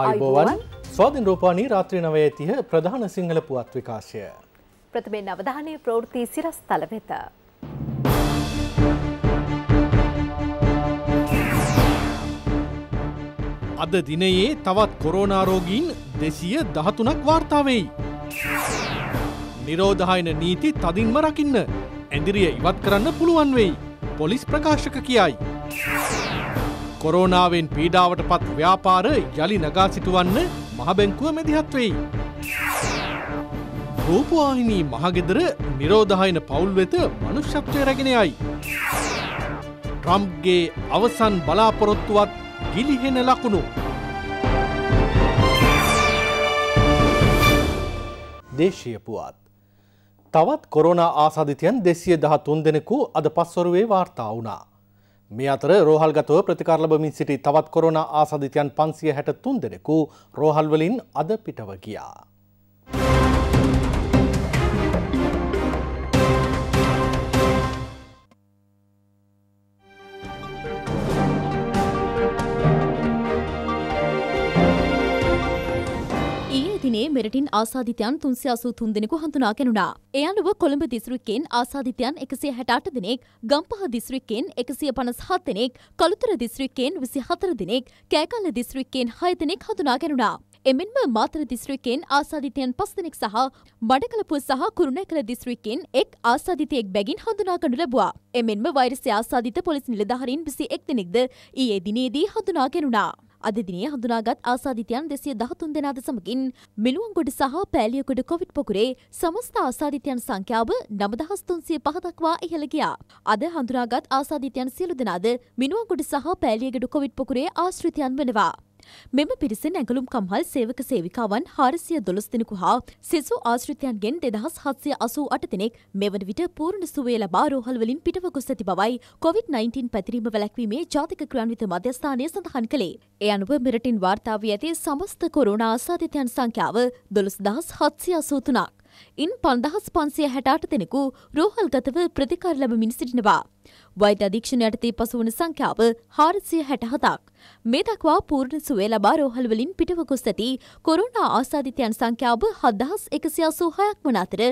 අයිබෝවන් ස්වාධින් රූපානී රාත්‍රී නවය තිහ ප්‍රධාන සිංහල පුවත් විකාශය. ප්‍රථමෙන් අවධානය ප්‍රෝෘති සිරස් තල වෙත. අද දිනයේ තවත් කොරෝනාරෝගීන් දෙසිය දහතුනක් වාර්තාවෙයි. නිරෝධහයන නීති තදින්ම රකින්න ඇදිරිය ඉවත් කරන්න පුළුවන් වෙයි පොලිස් ප්‍රකාශක කියයි. කොරෝනාවෙන් පීඩාවට පත් ව්‍යාපාර යළි නගා සිටුවන්න මහබැංකුව මැදිහත් වෙයි. රූපවාහිනී මහගෙදර නිරෝධහයින පවුල් වෙත මනුෂ්‍යත්වය රැගෙන යයි. ට්‍රම්ප්ගේ අවසන් බලාපොරොත්තුවත් ගිලිහෙන ලකුණු. දේශය පුවත්. තවත් කොරෝනා ආසාධිතයන් දෙසිය දහ තුන් දෙනෙකු අද පස්වරුවේ වාර්තා වුණා. මේ අතර රෝහල්ගතව ප්‍රතිකාර ලබමින් සිටි තවත් කොරෝනා ආසාදිතයන් 563 දෙනෙකු රෝහල්වලින් අද පිටව ගියා. දිනේ මෙරටින් ආසාධිතයන් තුන්සේ අසූ තුන් දෙනෙකු හඳුනා ගැනුණා. එය අනුව කොළඹ දිස්ත්‍රික්කයෙන් ආසාධිතයන් එකසිය හැට අට දෙනෙක්, ගම්පහ දිස්ත්‍රික්කයෙන් එකසිය පනස් හත් දෙනෙක්, කළුතර දිස්ත්‍රික්කයෙන් විසි හතර දෙනෙක්, කෑකල්ල දිස්ත්‍රික්කයෙන් හය දෙනෙක් හඳුනා ගැනුණා. එමෙන්ම මාතර දිස්ත්‍රික්කයෙන් ආසාධිතයන් පස් දෙනෙක් සහ මඩකලපුව සහ කුරුණෑකල දිස්ත්‍රික්කයෙන් එක් ආසාධිතයෙක් බැගින් හඳුනා ගනු ලැබුවා. එමෙන්ම වෛරසය ආසාධිත පොලිස් නිලධාරීන් විසි එක් දෙනෙක්ද ඊයේ දිනේදී හඳුනා ගැනුණා. අද දිනේ හඳුනාගත් ආසාධිතයන් දෙසිය දහතුන් දෙනාද සමගින් මිළුවන්ගොඩ සහ පෑලියකොඩ කොවිඩ් පොකුරේ සමස්ථ ආසාධිතයන් සංඛ්‍යාව නමදහස්තුන්සිය පහදක්වා ඉහළ ගියා. අද හඳුනාගත් ආසාධිතයන් සියලු දෙනාද මිනුවන්ගොඩ සහ පෑලියගඩ කොවිඩ් පොකුරේ ආශ්‍රිතයන් වෙනවා. මෙම පිරිස නැගලුම් කම්හල් සේවක සේවිකාවන් හාරසිය දොළොස් දෙනෙකු හා සිසු ආශ්‍රිතයන්ගෙන් දෙදහස් හත්සය අසූ අට දෙනෙක් මෙවන විට පූර්ණ සුවේ ලබා රෝහල්වලින් පිටව ගොස් ඇති බවයි කොවිD-19 පැතිරීම වැළැක්වීමේ ජාතික ක්‍රියාන්විත මධ්‍යස්ථානය සඳහන් කළේ. ඒ අනුව මෙරටින් වාර්තා වී ඇති සමස්ත කොරුණා ආසාධිතයන් සංඛ්‍යාව දොළොස් දහස් හත්සිය අසූ තුනක්. ඉන් පන්දහස් පන්සිය හැටාට දෙනෙකු රෝහල්ගතව ප්‍රතිකාර ලැබමින් සිටිනවා. වෛද්‍ය අධීක්ෂණ යටතේ පසුවන සංඛ්‍යාව හාරසිය හැටහතක්. මේ දක්වා පූර්ණ සුවේ ලබා රෝහල්වලින් පිටව ගොස් ඇති කොරුණා ආසාධිතයන් සංඛ්‍යාව හදදහස් එකසි අසූහයක් වන අතර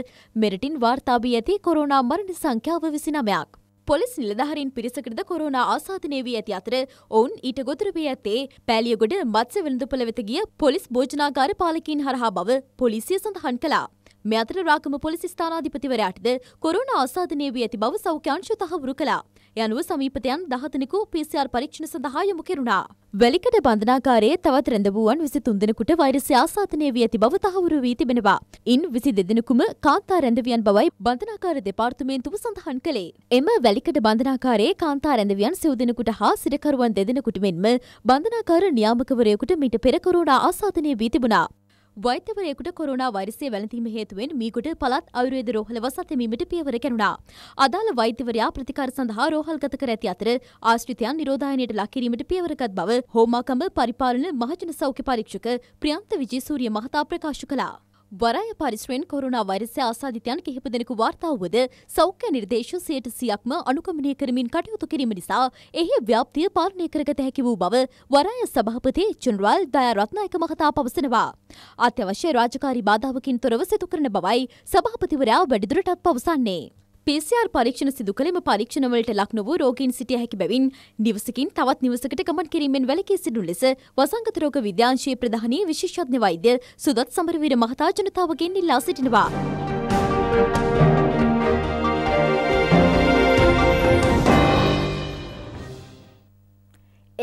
මෙරටින් වාර්තාාවී ඇති කොරුණා මරණ සංඛ්‍යාව විසිනමයක්. පොලිස් නිලධහරින් පිරිසකටද කොරුණ ආසාධනය වී ඇති අතර ඔවුන් ඊට ගොතරපී ඇත්තේ පෑලියගොඩ මත්ස වෙළඳපොළ වෙත ගිය පොලිස් භෝජනාගාර පාලකින් හරහා බව පොලිසිය සඳහන් කලා. මේ අතර රාගම පොලිසි ස්ථානාධිපතිවරයාටද කොරෝනා ආසාදනය වී ඇති බව සෞඛ්‍ය අංශ තහවුරු කළා. යනුව සමීපතයන් 10 දෙනෙකු PCR පරීක්ෂණ සඳහා යොමු කෙරුණා. වැලිකඩ බන්ධනාගාරයේ තවත් රැඳවුවන් 23 දෙනෙකුට වෛරසය ආසාදනය වී ඇති බව තහවුරු වී තිබෙනවා. ඉන් 22 දෙනෙකුම කාන්තා රැඳවියන් බවයි බන්ධනාගාර දෙපාර්තමේන්තුව සඳහන් කළේ. එම වැලිකඩ බන්ධනාගාරයේ කාන්තා රැඳවියන් සිව් දෙනෙකුට හා සිරකරුවන් දෙදෙනෙකුට මෙන්ම බන්ධනාගාර නියාමකවරයෙකුට මීට පෙර කොරෝනා ආසාදනය වී තිබුණා. වෛත්‍යවරයෙකුට කොරුණා වෛරසය වැළඳීම හේතුවෙන් මීගොඩ පළත් ආයුර්වේද රෝහලව සතමීමට පියවර ගැනුණා. අදාළ වෛද්‍යවරයා ප්‍රතිකාර සඳහා රෝහල්ගත කර ඇති අතර ආශ්‍රිතයන් නිරෝධායනයට ලක් කිරීමට පියවරගත් බව හෝමාකඹ පරිපාලන මහජන සෞඛ්‍ය පරීක්ෂක ප්‍රියන්ත විජේසූරිය මහතා ප්‍රකාශ කළා. වරාය පරිශ්‍රයෙන් කොරුණා වෛරසය ආසාධිතයන් කිහිප දෙනෙකු වාර්තා වුවද සෞඛ්‍ය නිර්දේශ සියයට සියක්ම අනුකමනය කරමින් කටයුතු කිරීම නිසා එහි ව්‍යාප්තිය පාලනය කරගත හැකි වූ බව වරාය සභාපති චුන්රල් දයා රත්නායක මහතා පවසනවා. අත්‍යවශ්‍ය රාජකාරී බාධාවකින් තොරව සිදු කරන බවයි සභාපතිවරයා වැඩිදුරටත් පවසන්නේ. PCR පරීක්ෂණ සිදු කළෙම පරීක්ෂණවලට ලක් නොවූ රෝගීන් සිටිය හැකි බැවින් නිවසකින් තවත් නිවසකට ගමන් කිරීමෙන් වැළකී සිටිනු ලෙස වසංගත රෝග විද්‍යාංශයේ ප්‍රධානී විශේෂඥ වෛද්‍ය සුදත් සමරවීර මහතා ජනතාවගෙන් ඉල්ලා සිටිනවා.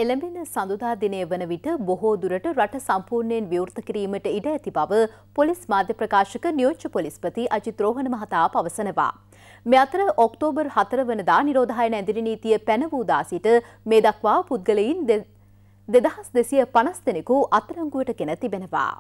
එළඹෙන සඳුදා දිනය වන විට බොහෝ දුරට රට සම්පූර්ණයෙන් විවෘත කිරීමට ඉඩ ඇති බව පොලිස් මාධ්‍ය ප්‍රකාශක නියෝජ්‍ය පොලිස්පති අජිත් රෝහණ මහතා පවසනවා. මෙ අතර ඔක්තෝබර් හතර වනදා නිරෝධායන ඇදිරි නීතිය පැනවූදා සිට මේ දක්වා පුද්ගලයින් දෙදහස් දෙසිය පනස් දෙනෙකු අත්තරංගුවට කෙන තිබෙනවා.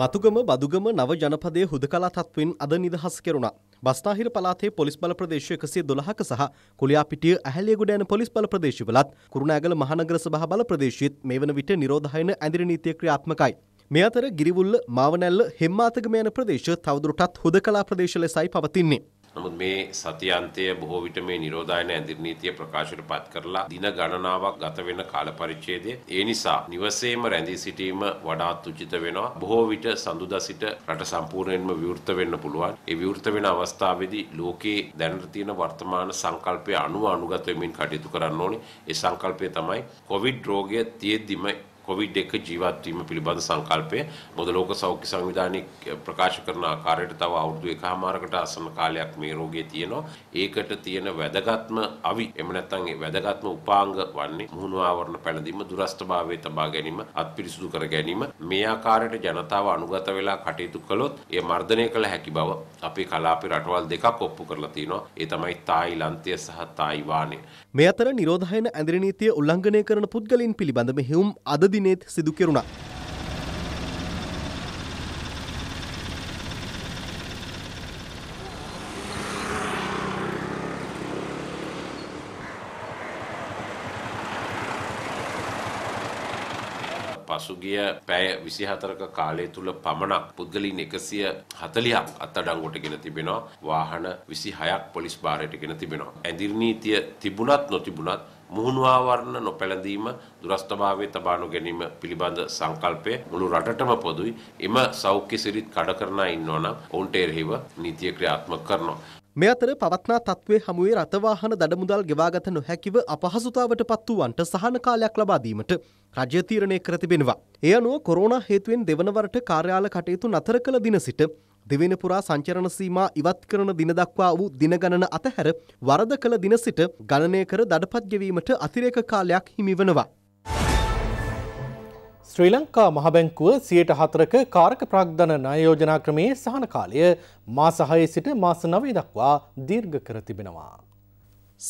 මතුගම බදුගම නව ජනපදය හුදකලා තත්වෙන් අද නිදහස් කෙරුණා. බස්නාහිර පලාතේ පොලිස් බල ප්‍රදේශ එකසේ දොළහක සහ කොලයාපිටිය ඇහැලියගොඩ යන පොලිස් බල ප්‍රදේශවලත් කුරුණෑගල මහනගර සභහ බල ප්‍රදේශයේත් මේ වන විට නිරෝධායන ඇඳිරි නීතිය ක්‍රියාත්මකයි. මේ අතර ගිරිවුල්ල මාවනැල්ල හෙම්මාතගම යන ප්‍රදේශ තවදුරටත් හුදකලා ප්‍රදේශ ලෙසයි පවතින්නේ. නමුත් මේ සතියන්තය බොහෝ විට මේ නිරෝධායන ඇඳිරි නීතිය ප්‍රකාශයට පත් කරලා දින ගණනාවක් ගත වෙන කාල පරිච්ඡේදය ඒ නිසා නිවසේම රැඳී සිටීම වඩාත් උචිත වෙනවා බොහෝ විට සඳුදා සිට රට සම්පූර්ණයෙන්ම විවෘත වෙන්න පුළුවන් ඒ විවෘත වෙන අවස්ථාවේදී ලෝකයේ දැනට තියෙන වර්තමාන සංකල්පය අනුව අනුගත වෙමින් කටයුතු කරන්න ඕනේ ඒ සංකල්පය තමයි කොවිඩ් රෝගය තියෙද්දිම කොවිඩ් එක ජීවත් වීම පිළිබඳ සංකල්පය මොද ලෝක සෞඛ්‍ය සංවිධානය ප්‍රකාශ කරන ආකාරයට තව අවුරුදු එකහමාරකට අසන්න කාලයක් මේ රෝගය තියෙනවා. ඒකට තියෙන වැදගත්ම අවි එම නැත්නම් ඒ වැදගත්ම උපාංග වන්නේ මුහුණු ආවරණ පැළඳීම, දුරස්ථභාවයේ තබා ගැනීම, අත්පිරිසුදු කර ගැනීම. මේ ආකාරයට ජනතාව අනුගත වෙලා කටයුතු කළොත් ඒ මර්ධනය කළ හැකි බව අපේ කලාපේ රටවල් දෙකක් ඔප්පු කරලා තියෙනවා. ඒ තමයි තායිලන්තය සහ තායිවානය. මේ අතර නිරෝධායන ඇඳිරි නීතිය උල්ලංඝනය කරන පුද්ගලයින් පිළිබඳ මෙහෙයුම් අද අද සිදු කෙරුණා. පසුගිය පැය විසිහතරක කාලය තුළ පමණක් පුද්ගලින් එකසිය හතලියක් අත්තඩංගොටගෙන තිබෙනවා වාහන විසි හයක් පොලිස් භාරයටගෙන තිබෙනවා. ඇදිරනීතිය තිබුණත් නොතිබුණත් මුහුණුවාවරණ නොපැළඳීම දුරස්ථභාවය තබා නොගැනීම පිළිබඳ සංකල්පය මුළු රටටම පොදුයි. එම සෞඛ්‍ය සිරිත් කඩ කරනා ඉන්නවනම් ඔවුන්ට එරෙහිව නීතිය ක්‍රියාත්මක කරනවා. මේ අතර පවත්නා තත්ත්වයේ හමුවේ රථවාහන දඩමුදල් ගෙවාගත නොහැකිව අපහසුතාවට පත් වූවන්ට සහන කාලයක් ලබා දීමට රජය තීරණය කර තිබෙනවා. ඒ අනුව කොරෝනා හේතුවෙන් දෙවන වරට කාර්යාල කටයුතු නතර කළ දින සිට දෙවෙන පුරා සංචරණ සීමා ඉවත් කරන දින දක්වා වූ දින ගණන අතහැර වරද කළ දින සිට ගණනය කර දඩපත් ගෙවීමට අතිරේක කාලයක් හිමිවනවා. ශ්‍රී ලංකා මහබැංකුව සියයට හතරක කාරක ප්‍රාග්ධන නයෝජනා ක්‍රමයේ සහන කාලය මාසහයේ සිට මාස නවේ දක්වා දීර්ඝ කර තිබෙනවා.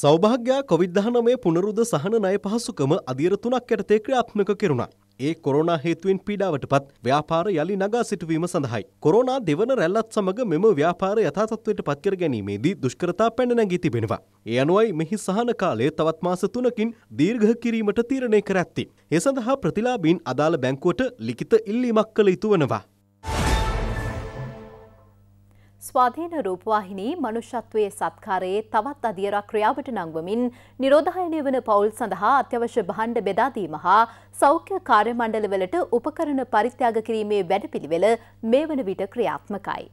සෞභාග්‍යා කොවිද්ධානමය පුනරුද සහන නය පහසුකම අධීර තුනක් ඇටතේ ක්‍රියාත්මක කෙරුණා. ඒ කොරෝනා හේතුවෙන් පීඩාවටපත් ව්‍යාපාර යලි නගා සිටුවීම සඳහායි. කොරෝනා දෙවන රැල්ලත් සමග මෙම ව්‍යාපාර යථා තත්ත්වයට පත්කර ගැනීමේදී දුෂ්කරතා පැන නැගී තිබෙනවා. ඒ අනුවයි මෙහි සහන කාලය තවත් මාස 3කින් දීර්ඝ කිරීමට තීරණය කර ඇත්තේ. ඒ සඳහා ප්‍රතිලාභීන් අදාළ බැංකුවට ලිඛිත ඉල්ලීමක් කළ යුතු වෙනවා. ස්වාධීන රූපවාහිනී මනුෂ්‍යත්වයේ සත්කාරයේ තවත් අධියරක් ක්‍රියාවට නංවමින් නිරෝධායනය වන පවුල් සඳහා අත්‍යවශ්‍ය බහණ්ඩ බෙදාදීම හා සෞඛ්‍ය කාර්යමණ්ඩලවලට උපකරණ පරිත්‍යාග කිරීමේ වැඩපිළිවෙල මේ වන විට ක්‍රියාත්මකයි.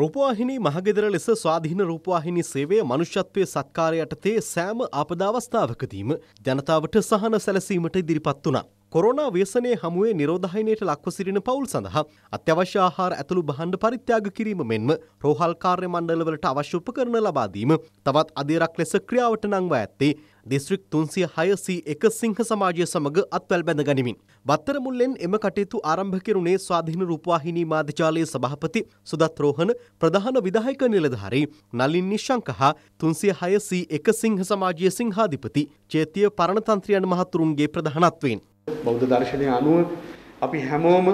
රූපවාහිනී මහගෙදර ලෙස ස්වාධීන රූපවාහිනි සේවය මනුෂ්‍යත්වය සත්කාරයටතේ සෑම ආපදාවස්ථාවකදීම ජනතාවට සහන සැලසීමට ඉදිරිපත් වනා. කොරෝනා ව්‍යසනය හමුවේ නිරෝධහයනයට ලක්ව සිටින පවුල් සඳහා අත්‍යවශ්‍ය ආහාර ඇතුළු බහණ්ඩ පරිත්‍යාග කිරීම මෙන්ම රෝහල් කාර්ය මණ්ඩලවලට අවශ්‍ය උපකරණ ලබාදීම තවත් අධීරක් ලෙස ක්‍රියාවට නංවා ඇත්තේ දිස්ත්‍රික් තුන්සිය හයසී එක සිංහ සමාජය සමඟ අත්වැල් බැඳ ගනිමින්. බත්තර මුල්ලෙන් එම කටයුතු ආරම්භ කෙරුණේ ස්වාධීන රූපවාහිනී මාධ්‍යාලයේ සභාපති සුදත් රෝහණ ප්‍රධාන විධායක නිලධාරි නලින් නිශ්ශංක හා තුන්සිය හයසී එක සිංහ සමාජය සිංහාධිපති චේතිය පරණතන්ත්‍රයන් මහතුරුන්ගේ ප්‍රධානත්වයෙන්. බෞද්ධ දර්ශනය අනුව අපි හැමෝම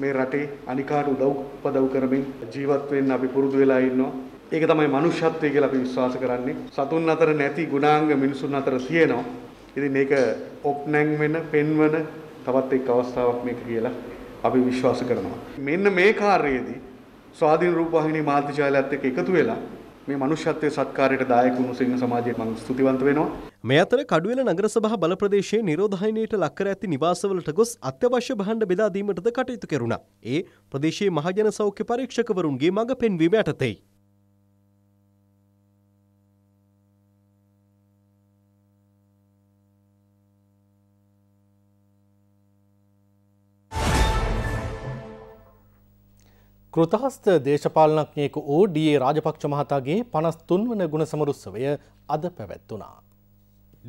මේ රටේ අනිකාට උදව් උපදව් කරමින් ජීවත් වෙන්න අපි පුරුදු වෙලා ඉන්නවා. ඒක තමයි මනුෂ්‍යත්වය කියලා අපි විශ්වාස කරන්නේ. සතුන් අතර නැති ගුණාංග මිනිසුන් අතර තියෙනවා. ඉතින් මේක ඔප්නැන් වෙන, පෙන්වන තවත් එක් අවස්ථාවක් මේක කියලා අපි විශ්වාස කරනවා. මෙන්න මේ කාර්යයේදී ස්වාධීන රූපවාහිනී මාධ්‍ය ජාලයත් එක්ක එකතු වෙලා මේ මනුෂ්‍යත්වයේ සත්කාරයට දායක වුණු සිංහ සමාජයට මම ස්තුතිවන්ත වෙනවා. මේ අතර කඩුවෙල නගර සභා බල ප්‍රදේශයේ නිරෝධායනයට ලක් කර ඇති නිවාසවලට ගොස් අත්‍යවශ්‍ය භාණ්ඩ බෙදා දීමටද කටයුතු කෙරුණා. ඒ ප්‍රදේශයේ මහජන සෞඛ්‍ය පරීක්ෂකවරුන්ගේ මඟ පෙන්වීම යටතේයි. කෘතහස්ත දේශපාලනඥයෙකු වූ ඩී.ඒ. රාජපක්ෂ මහතාගේ 53 වන ගුණසමරු උත්සවය අද පැවැත්වුණා.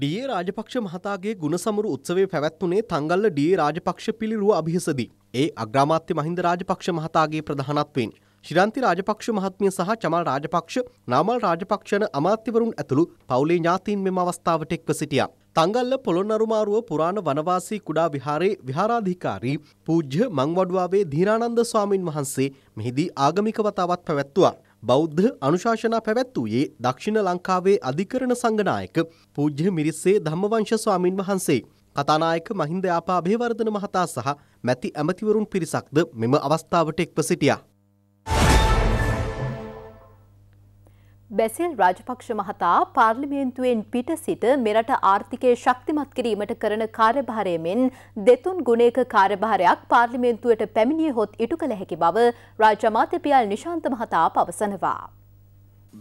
ඩී.ඒ. රාජපක්ෂ මහතාගේ ගුණසමරු උත්සවය පැවැත්වුණේ තංගල්ල ඩී.ඒ. රාජපක්ෂ පිළිරුව අභියසදී. ඒ අග්‍රාමාත්‍ය මහින්ද රාජපක්ෂ මහතාගේ ප්‍රධානත්වයෙන් ශිරන්ති රාජපක්ෂ මහත්මිය සහ චමල් රාජපක්ෂ, නාමල් රාජපක්ෂ යන අමාත්‍යවරුන් ඇතුළු පවුලේ ඥාතීන් මෙම අවස්ථාවට එක්ව සිටියා. තංගල්ල පොළොන්නරුමාරුව පුරාණ වනවාසී කුඩා විහාරයේ විහාරාධිකාරී පූජ්‍ය මංවඩුවාවේ ධීරානන්ද ස්වාමින් වහන්සේ මෙහිදී ආගමික වතාවක් පැවැත්තුවා. බෞද්ධ අනුශාසනා පැවැත්වූයේ දක්ෂිණ ලංකාවේ අධිකරණ සංගනායක පූජ්‍ය මිරිස්සේ ධම්මවංශ ස්වාමින් වහන්සේ. කතානායක මහින්ද ආපා අභිවර්ධන මහතා සහ මැති ඇමතිවරුන් පිරිසක්ද මෙම අවස්ථාවට එක්ව සිටියා. බැසිල් රාජපක්ෂ මහතා පාර්ලිමේන්තුවෙන් පිට සිට මෙරට ආර්ථිකය ශක්තිමත් කිරීමට කරන කාර්යභාරය මෙන් දෙතුන් ගුණයක කාර්යභාරයක් පාර්ලිමේන්තුවට පැමිණිය හොත් ඉටු කළ හැකි බව රාජ්‍ය අමාත්‍යපියල් නිශාන්ත මහතා පවසනවා.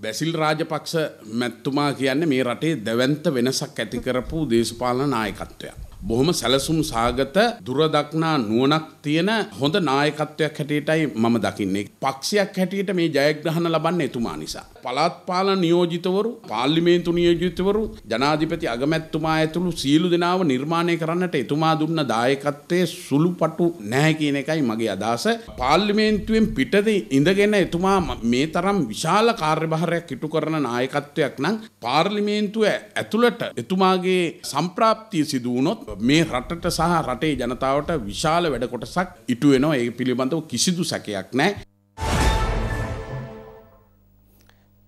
බැසිල් රාජපක්ෂ මැත්තුමා කියන්නේ මේ රටේ දැවන්ත වෙනසක් ඇති කරපු දේශපාලන නායකත්වයක්. බොහොම සැලසුම් සාගත දුරදක්නා නුවණක් තියෙන හොඳ නායකත්වයක් හැටියටයි මම දකින්නේ. පක්ෂයක් හැටියට මේ ජයග්‍රහණ ලබන්නේ එතුමා නිසා. පළාත් පාලන නියෝජිතවරු, පාර්ලිමේන්තු නියෝජිතවරු, ජනාධිපති අගමැතිතුමා ඇතුළු සියලු දෙනාව නිර්මාණය කරන්නට එතුමා දුන්න දායකත්වයේ සුළුපටු නැහැ කියන එකයි මගේ අදහස. පාර්ලිමේන්තුවෙන් පිටත ඉඳගෙන එතුමා මේ තරම් විශාල කාර්යභාරයක් ඉටු කරන නායකත්වයක් නම් පාර්ලිමේන්තුව ඇතුළට එතුමාගේ සම්ප්‍රාප්තිය සිදු වුණොත් මේ රටට සහ රටේ ජනතාවට විශාල වැඩ කොටසක් ඉටු වෙනවා ඒ පිළිබඳව කිසිදු සැකයක් නැහැ.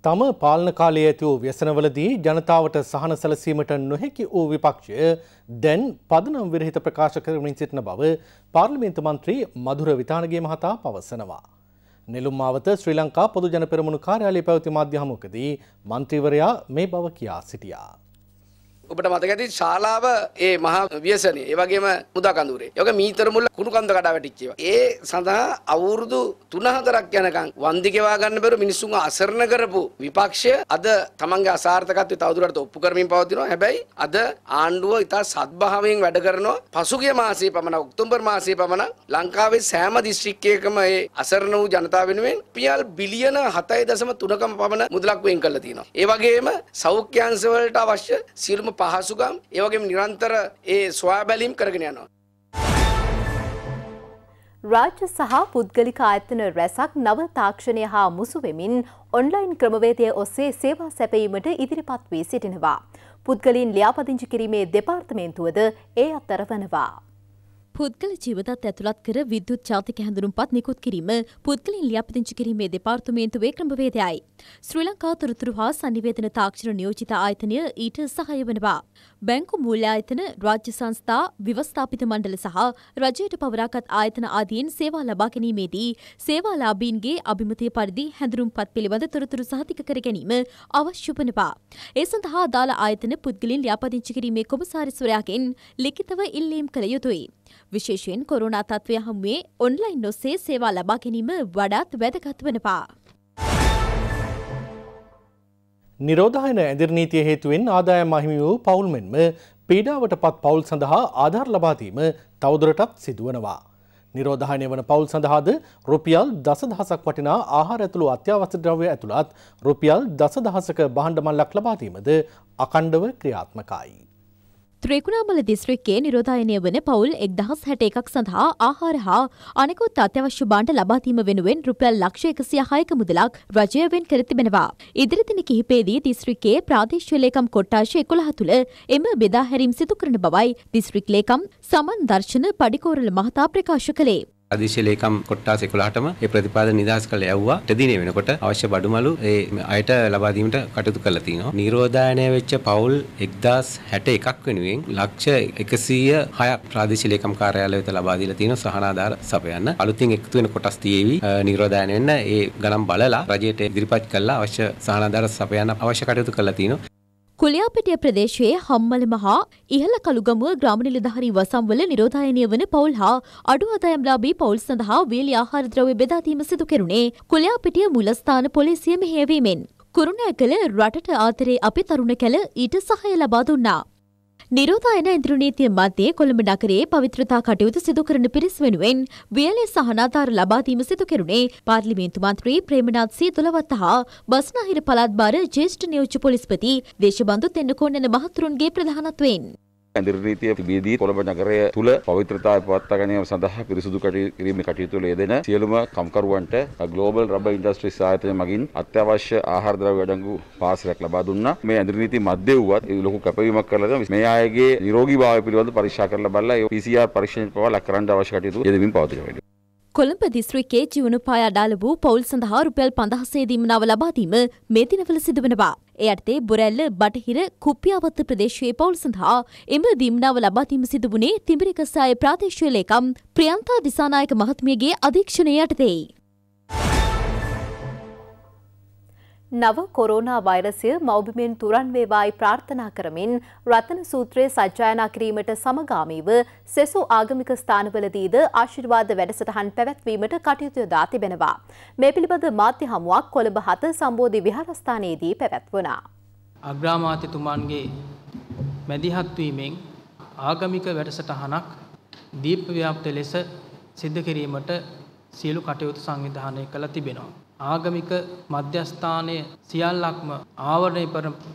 තම පාලන කාලයේ ඇති වූ ව්‍යසනවලදී ජනතාවට සහන සැලසීමට නොහැකි වූ විපක්ෂය දැන් පදනම් විරහිත ප්‍රකාශ කරමින් සිටින බව පාර්ලිමේන්තු මන්ත්‍රී මధుර විතානගේ මහතා පවසනවා. නෙළුම් මාවත ශ්‍රී ලංකා පොදු ජන පෙරමුණු කාර්යාලයේ පැවති මාධ්‍ය හමුවකදී මන්ත්‍රීවරයා මේ බව කියා සිටියා. ඔබට මතක ඇති ශාලාව ඒ මහා ව්‍යසනේ ඒ වගේම මුදා කඳුරේ යෝග මීතර මුල්ල කුණු කන්ද කඩා වැටිච්ච ඒවා ඒ සඳහා අවුරුදු 3-4ක් යනකම් වන්දි ගෙවා ගන්න බැරුව මිනිස්සුන් අසරණ කරපු විපක්ෂය අද තමන්ගේ අසාර්ථකත්වය තවදුරටත් ඔප්පු කරමින් පවතිනවා හැබැයි අද ආණ්ඩුව ඉතා සත්භාවයෙන් වැඩ කරනවා පසුගිය මාසයේ පමණ ඔක්තෝබර් මාසයේ පමණ ලංකාවේ සෑම දිස්ත්‍රික්කයකම ඒ අසරණ වූ ජනතාව වෙනුවෙන් පියල් බිලියන 7.3කම පමණ මුදලක් වෙන් කරලා තියෙනවා ඒ වගේම සෞඛ්‍ය අංශ වලට අවශ්‍ය සියලුම පහසුකම් ඒවගේම නිරන්තර ඒ ස්වාබැලීම් කරගෙන යනවා. රාජ්‍ය සහ පුද්ගලික ආයතන රැසක් නව තාක්ෂණය හා මුසු වෙමින් ඔන්ලයින් ක්‍රමවේදය ඔස්සේ සේවා සැපයීමට ඉදිරිපත් වී සිටිනවා. පුද්ගලින් ලියාපදිංචි කිරීමේ දෙපාර්තමේන්තුවද ඒ අත්තර වනවා. පුද්ගල ජීවිතත් ඇතුළත් කර විද්‍යුත් ජාතික හැඳුනුම්පත් නිකුත් කිරීම පුද්ගලින් ලියාපදිංචි කිරීමේ දෙපාර්තමේන්තුවේ ක්‍රමවේදයයි. ශ්‍රී ලංකා තොරතුරු හා සනිවේදන තාක්ෂණ නියෝජිත ආයතනය ඊට සහය වනවා. බැංකු මූල්‍යායතන, රාජ්‍ය සංස්ථා, ව්‍යවස්ථාපිත මණ්ඩල සහ රජයට පවරාගත් ආයතන ආදීන් සේවා ලබා ගැනීමේදී සේවාලාභීන්ගේ අභිමතය පරිදි හැඳුනුම්පත් පිළිබඳ තොරතුරු සහතික කර ගැනීම අවශ්‍ය වනවා. ඒ සඳහා අදාළ ආයතන පුද්ගලින් ලියාපදිංචි කිරීමේ කොමසාරිස්වරයාගෙන් ලිඛිතව ඉල්ලීම් කළ යුතුයි. විශේෂයෙන් කොරුණා තත්ත්වය හමුවේ ඔන්ලයින් නොසේ සේවා ලබා ගැනීම වඩාත් වැදගත් වනවා. නිරෝධායන ඇදිරනීතිය හේතුවෙන් ආදායම් අහිමි වූ පවුල් මෙන්ම පීඩාවට පත් පවුල් සඳහා ආධාර ලබාදීම තවදුරටත් සිදුවනවා. නිරෝධායනය වන පවුල් සඳහාද රුපියල් දස දහසක් වටිනා ආහාර ඇතුළු අත්‍යවශ්‍ය ද්‍රව්‍ය ඇතුළත් රුපියල් දස දහසක බහණ්ඩ මල්ලක් ලබාදීමද අකණ්ඩව ක්‍රියාත්මකයි. ත්‍රීකුණාමල දිස්ත්‍රික්කයේ නිරෝධායනය වන පවුල් එක්දහස් හැට එකක් සඳහා ආහාර හා අනෙකුත් අත්‍යවශ්‍ය බාණ්ඩ ලබාදීම වෙනුවෙන් රුපියල් ලක්ෂ එකසිය හයක මුදලක් රජයවෙන් කර තිබෙනවා. ඉදිරිදින කිහිපේදී දිස්ත්‍රික්කයේ ප්‍රාදේශීය ලේකම් කොට්ටාශ එකොළහ තුළ එම බෙදා හැරීම් සිදු කරන බවයි දිස්ත්‍රික් ලේකම් සමන් දර්ශන පඩිකෝරල මහතා ප්‍රකාශ කළේ. අධිශය ලේකම් කොට්ටාස 11ටම ඒ ප්‍රතිපාදන නිදහස් කළ යවුවා. දෙදිනේ වෙනකොට අවශ්‍ය බඩුමලු ඒ අයට ලබා දීමට කටයුතු කරලා තිනවා. නිරෝධායනය වෙච්ච පවුල් 1061ක් වෙනුවෙන් ලක්ෂ 106ක් ප්‍රාදේශීය ලේකම් කාර්යාලය වෙත ලබා දීලා තිනවා සහනාධාර සපයන්න. අලුතින් එකතු වෙන කොටස් තියේවි නිරෝධායනය වෙන්න ඒ ගණන් බලලා රජයට ඉදිරිපත් කළා අවශ්‍ය සහනාධාර සපයන්න අවශ්‍ය කටයුතු කරලා තිනවා. කුලියාපිටිය ප්‍රදේශයේ හම්මලම හා ඉහළ කළුගමුව ග්‍රාම නිලධාරී වසම්වල නිරෝධායනය වන පවුල් හා අඩු අදයම්ලාබී පවුල් සඳහා වේලි ආහාර ද්‍රව්‍ය බෙදාදීම සිදු කෙරුණේ කුලියාපිටිය මුලස්ථාන පොලිසිය මෙහෙයවීමෙන්. කුරුණෑගල රටට ආතරේ අපි තරුණ කැල ඊට සහය ලබා දුන්නා. නිරෝධායන ඇඳුරුනීතිය මධ්‍යයේ කොළඹ නගරයේ පවිත්‍රතා කටයුතු සිදු කරන පිරිස් වෙනුවෙන් වියලේ සහනාධාර ලබා දීම සිදු කෙරුණේ පාර්ලිමේන්තු මන්ත්‍රී ප්‍රේමනාත් සීතුලවත්ත හා බස්නාහිර පළාත් බාර ජ්‍යෙෂ්ඨ නියෝජ්‍ය පොලිස්පති දේශබන්දු තෙන්නකෝන්නන මහතුරුන්ගේ ප්‍රධානත්වයෙන් ඇඳිරනීතිය තිබේදී කොළඹ නගරය තුළ පවිත්‍රතාව පවත්වා ගැනීම සඳහා පිරිසුදු කිරීමේ කටයුතු වල යෙදෙන සියලුම කම්කරුවන්ට ග්ලෝබල් රබර් ඉන්ඩස්ට්‍රීස් ආයතනය මගින් අත්‍යවශ්‍ය ආහාර ද්‍රව්‍ය අඩංගු පාසලක් ලබා දුන්නා. මේ ඇඳිරනීති මැදේ වුවත් ලොකු කැපවීමක් කරලා තියෙනවා. මේ අයගේ නිරෝගීභාවය පිළිබඳ පරීක්ෂා කරලා බලලා ඒ PCR පරීක්ෂණ පවා ලක් කරන්න අවශ්‍ය කටයුතු යෙදෙමින් පවතිනවා. කොළඹ දිස්ත්‍රික්කයේ ජීවන පාය අඩාල වූ පවුල් සඳහා රුපියල් 5000 දීමනාව ලබා දීම මේ දිනවල සිදුවනවා. ඒ යටතේ බොරැල්ල බටහිර කුප්පියාවත්ත ප්‍රදේශයේ පවුල් සඳහා එම දීමනාව ලබාදීම සිදු වුණේ තිඹිරිකසාය ප්‍රාදේශීය ලේකම් ප්‍රියන්තා දිසානායක මහත්මියගේ අධීක්ෂණය යටතේයි. නව කොරෝනා වෛරසය මෞබිමෙන් තුරන් වේවායි ප්‍රාර්ථනා කරමින් රතන සූත්‍රය සජ්ජායනා කිරීමට සමගාමීව සෙසු ආගමික ස්ථානවලදීද ආශිර්වාද වැඩසටහන් පැවැත්වීමට කටයුතු යොදා තිබෙනවා. මේ පිළිබඳ මාධ්‍ය හමුවක් කොළඹ හත සම්බෝධි විහාරස්ථානයේදී පැවැත්වුණා. අග්‍රාමාත්‍යතුමන්ගේ මැදිහත්වීමෙන් ආගමික වැඩසටහනක් දීප්‍රව්‍යාප්ත ලෙස සිද්ධ කිරීමට සියලු කටයුතු සංවිධානය කළ තිබෙනවා. ආගමික මධ්‍යස්ථානය සියල්ලක්ම ආවරණය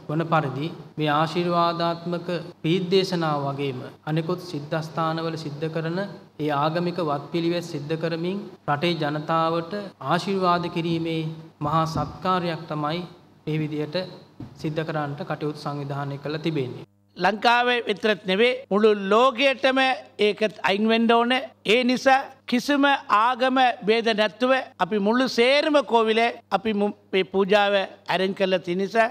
වන පරිදි මේ ආශිර්වාදාත්මක පීද්දේශනාව වගේම අනෙකුත් සිද්ධස්ථානවල සිද්ධ කරන ඒ ආගමික වත්පිළිවෙත් සිද්ධ කරමින් රටේ ජනතාවට ආශිර්වාද කිරීමේ මහා සත්කාරයක් තමයි මේ විදියට සිද්ධ කරන්නට කටයුතු සංවිධානය කළ තිබෙන්නේ. ලංකාවේ විතරත් නෙවේ මුළු ලෝකයටම ඒකත් අයින්වෙන්ඩ ඕන ඒ නිසා කිසිම ආගම බේද නැත්තුව අපි මුළු සේරම කෝවිල අපි පූජාව ඇරෙන් කරල තිනිසා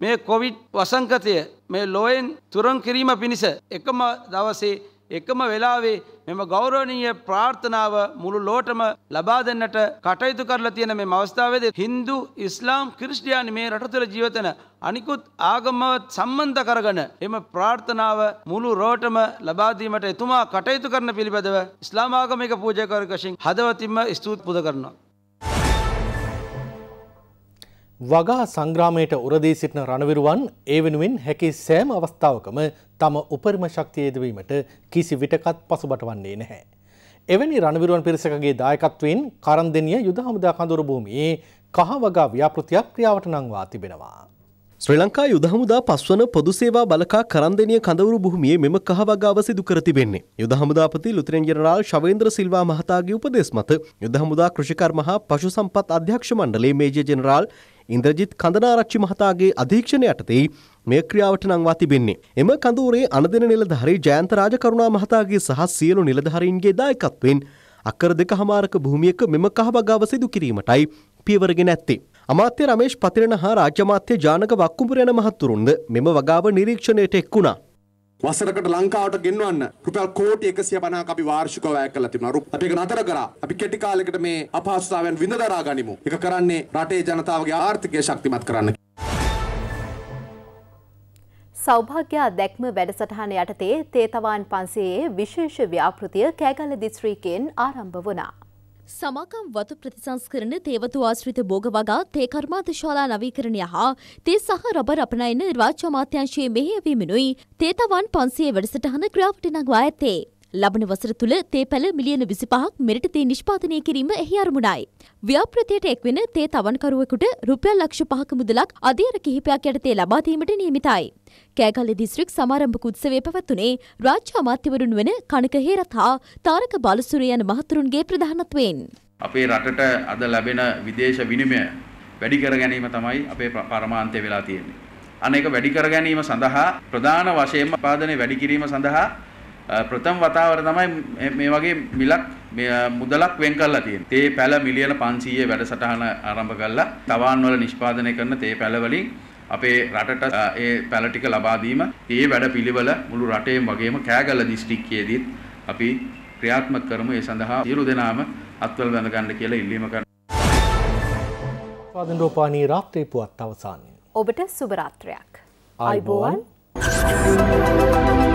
මේ කොවිඩ් වසංකතය මේ ලෝයෙන් තුරන් කිරීම පිණිස එකම දවසේ එකම වෙලාවේ මෙම ගෞරවනීය ප්‍රාර්ථනාව මුළු ලෝටම ලබා දෙන්නට කටයුතු කරලා තියෙන මේ අවස්ථාවේදී Hindu, Islam, ක්‍රිස්තියානි මේ රට තුළ ජීවත් වෙන අනිකුත් ආගමවත් සම්බන්ධ කරගෙන එම ප්‍රාර්ථනාව මුළු රෝටම ලබා දීමට එතුමා කටයුතු කරන පිළිබඳව ඉස්ලාම් ආගමික පූජකවරු වශයෙන් හදවතින්ම ස්තුති පුද කරනවා වගා සංග්‍රාමයට උරදී සිටින රණවිරුවන් ඒ වෙනුවෙන් හැකි සෑම අවස්ථාවකම තම උපරිම ශක්තිය යෙදවීමට කිසි විටකත් පසුබට වන්නේ නැහැ. එවැනි රණවිරුවන් පිරිසකගේ දායකත්වයෙන් කරන්දෙනිය යුද හමුදා කඳුරු භූමියේ කහ වගා ව්‍යාපෘතියක් ක්‍රියාවට නංවා තිබෙනවා. ශ්‍රී ලංකා යුද හමුදා පස්වන පොදු සේවා බලකා කරන්දෙනිය කඳවුරු භූමියේ මෙම කහ වගාව සිදු කර තිබෙන්නේ. යුද හමුදාපති ලුතෙරන් ජෙනරාල් ශවේන්ද්‍ර සිල්වා මහතාගේ උපදෙස් මත යුද හමුදා කෘෂිකර්ම හා පශු සම්පත් අධ්‍යක්ෂ මණ්ඩලයේ මේජර් ජෙනරාල් ඉන්ද්‍රජිත් කඳනාරච්චි මහතාගේ අධීක්ෂණ යටතේ මේ ක්‍රියාවට නංවා තිබෙන්නේ. එම කඳවුරේ අනදෙන නිලධාරී ජයන්ත රාජකරුණා මහතාගේ සහ සියලු නිලධාරීන්ගේ දායකත්වයෙන් අක්කර දෙක හමාරක භූමියක මෙම කහබගාව සිදු කිරීමටයි පියවරගෙන ඇත්තේ. අමාත්‍ය රමේෂ් පතිරණ හා රාජ්‍යමාත්‍ය ජානක වක්කුඹර යන මහත්තුරුන්ද මෙම වගාව නිරීක්ෂණයට එක් වුණා. වසරකට ලංකාවට ගෙන්වන්න රුපියල් කෝටි 150ක් අපි වාර්ෂිකව වැය කරලා තිබුණා. අපි ඒක නතර කරා. අපි කෙටි කාලයකට මේ අපහසුතාවයන් විඳ දරා ගනිමු. ඒක කරන්නේ රටේ ජනතාවගේ ආර්ථිකය ශක්තිමත් කරන්න. සෞභාග්‍යා දැක්ම වැඩසටහන යටතේ තේතවාන් පන්සයේ විශේෂ ව්‍යාපෘතිය කෑගල දිස්ත්‍රීකෙන් ආරම්භ වනා. සමාකම් වතු ප්‍රතිසංස්කරන තේවතු ආශ්‍රිත භෝග වගා තේ කර්මාන්තශාලා නවීකරණය හා තේ සහ රබර් අපනයන රාජ්‍ය අමාත්‍යංශයේ මෙහෙයවීමෙනුයි තේ තවන් පන්සියේ වැඩසටහන ක්‍රියාවට නගවා ඇත්තේ. ලබන වසර තුළ තේ පැළ මිලියන විසිපහක් මෙරට තේ නිෂ්පාදනය කිරීම එහි අරමුණයි. ව්‍යාපෘතියට එක්වෙන තේ තවන්කරුවෙකුට රුපියල් ලක්ෂ පහක මුදලක් අධීර කිහිපයක් යටතේ ලබාදීමට නියමිතයි. කෑගල්ල දිස්ත්‍රික් සමාරම්භක උත්සවය පැවැත්වුණේ රාජ්‍ය අමාත්‍යවරුන් වන කනක හේරත් හා තාරක බාලසුරය යන මහතුරුන්ගේ ප්‍රධානත්වයෙන්. අපේ රටට අද ලැබෙන විදේශ විනිමය වැඩි කර ගැනීම තමයි අපේ පරමාන්තය වෙලා තියෙන්නේ. අනේක වැඩි කර ගැනීම සඳහා ප්‍රධාන වශයෙන්ම පාදනය වැඩි කිරීම සඳහා ප්‍රථම වතාවට තමයි මේ වගේ මිලක් මුදලක් වෙන් කරලා තියෙන්නේ. තේ පැල මිලියන 500 වැඩසටහන ආරම්භ කරලා තවාන් වල නිෂ්පාදනය කරන තේ පැල වලින් අපේ රටට ඒ පැල ටික ලබා දීම ඒ වැඩපිළිවෙල මුළු රටේම වගේම කෑගල්ල දිස්ත්‍රික්කයේදීත් අපි ක්‍රියාත්මක කරමු ඒ සඳහා සියලු දෙනාම අත්වල බැඳ ගන්න කියලා ඉල්ලීම කරනවා. පාදන් රෝපානී රාත්‍රී පුවත් අවසන්. ඔබට සුබ රාත්‍රයක්. ආයුබෝවන්. Thank you.